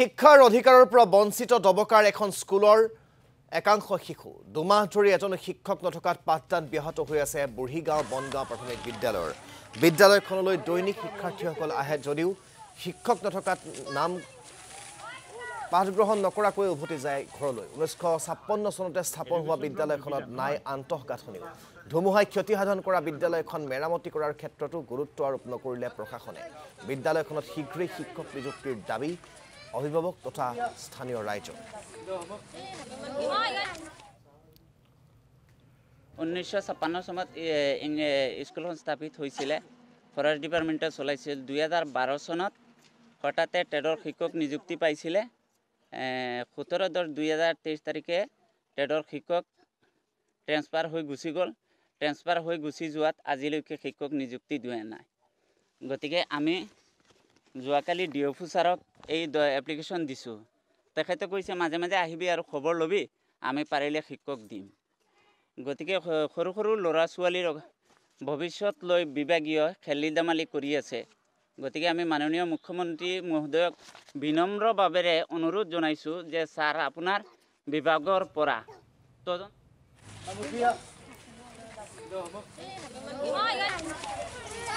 শিক্ষাৰ অধিকাৰৰ পৰা বঞ্চিত দবকাৰ এখন স্কুলৰ একাংশ শিশু দুমাহ ধৰি এজন শিক্ষক নথকাত পাঠদান ব্যাহত হৈ আছে বুঢ়ীগাঁও বনগাঁও প্ৰাথমিক বিদ্যালয়ৰ বিদ্যালয়খনলৈ দৈনিক শিক্ষাৰ্থীসকল আহে যদিও শিক্ষক নথকাত নাম পাঠগ্ৰহণ নকৰাকৈ উভতি যায় ঘৰলৈ ঊনৈছশ ছাপন্ন চনতে স্থাপন হোৱা বিদ্যালয়খনত নাই আন্তঃগাঁথনিও ধুমুহাই ক্ষতিসাধন কৰা বিদ্যালয়খন মেৰামতি কৰাৰ ক্ষেত্ৰতো গুৰুত্ব আৰোপ নকৰিলে প্ৰশাসনে বিদ্যালয়খনত শীঘ্ৰেই শিক্ষক নিযুক্তিৰ দাবী অভিভাৱক তথা স্থানীয় ৰাইজক ঊনৈছশ ছাপান্ন চনত স্কুলখন স্থাপিত হৈছিলে ফৰেষ্ট ডিপাৰ্টমেণ্টে চলাইছিল দুহেজাৰ বাৰ চনত হঠাতে ট্ৰেডৰ শিক্ষক নিযুক্তি পাইছিলে সোতৰ দহ দুহেজাৰ তেইছ তাৰিখে ট্ৰেডৰ শিক্ষক ট্ৰেন্সফাৰ হৈ গুচি গ'ল ট্ৰেন্সফাৰ হৈ গুচি যোৱাত আজিলৈকে শিক্ষক নিযুক্তি দিয়া নাই গতিকে আমি যোৱাকালি ডি অফ ছাৰক এই এপ্লিকেশ্যন দিছোঁ তেখেতে কৈছে মাজে মাজে আহিবি আৰু খবৰ ল'বি আমি পাৰিলে শিক্ষক দিম গতিকে সৰু সৰু ল'ৰা ছোৱালীৰ ভৱিষ্যত লৈ বিভাগীয় খেলি ধেমালি কৰি আছে গতিকে আমি মাননীয় মুখ্যমন্ত্ৰী মহোদয়ক বিনম্ৰভাৱেৰে অনুৰোধ জনাইছোঁ যে ছাৰ আপোনাৰ বিভাগৰ পৰা তদন্ত